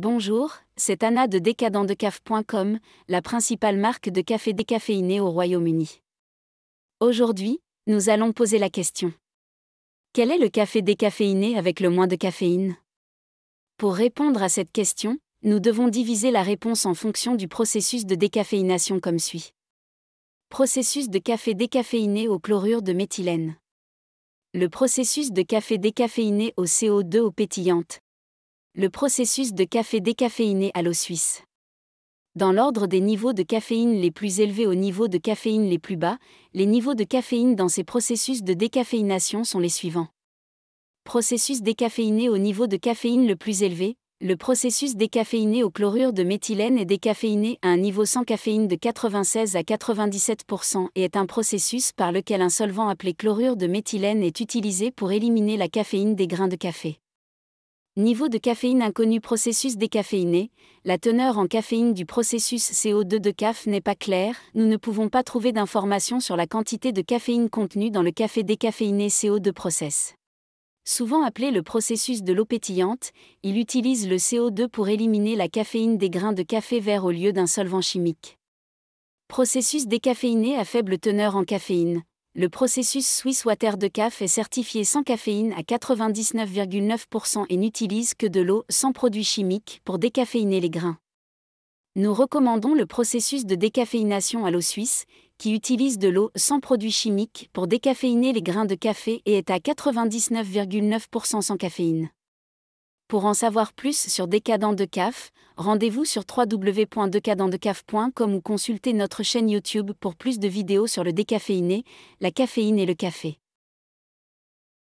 Bonjour, c'est Anna de décadentdecaf.com, la principale marque de café décaféiné au Royaume-Uni. Aujourd'hui, nous allons poser la question. Quel est le café décaféiné avec le moins de caféine Pour répondre à cette question, nous devons diviser la réponse en fonction du processus de décaféination comme suit. Processus de café décaféiné au chlorure de méthylène. Le processus de café décaféiné au CO2 aux pétillante, le processus de café décaféiné à l'eau suisse. Dans l'ordre des niveaux de caféine les plus élevés au niveau de caféine les plus bas, les niveaux de caféine dans ces processus de décaféination sont les suivants. Processus décaféiné au niveau de caféine le plus élevé, le processus décaféiné au chlorure de méthylène est décaféiné à un niveau sans caféine de 96 à 97% et est un processus par lequel un solvant appelé chlorure de méthylène est utilisé pour éliminer la caféine des grains de café. Niveau de caféine inconnu processus décaféiné, la teneur en caféine du processus CO2 de CAF n'est pas claire, nous ne pouvons pas trouver d'informations sur la quantité de caféine contenue dans le café décaféiné CO2 process. Souvent appelé le processus de l'eau pétillante, il utilise le CO2 pour éliminer la caféine des grains de café vert au lieu d'un solvant chimique. Processus décaféiné à faible teneur en caféine le processus Swiss Water de CAF est certifié sans caféine à 99,9% et n'utilise que de l'eau sans produits chimiques pour décaféiner les grains. Nous recommandons le processus de décaféination à l'eau suisse, qui utilise de l'eau sans produits chimiques pour décaféiner les grains de café et est à 99,9% sans caféine. Pour en savoir plus sur Décadent de CAF, rendez-vous sur www.decadentdecaf.com ou consultez notre chaîne YouTube pour plus de vidéos sur le décaféiné, la caféine et le café.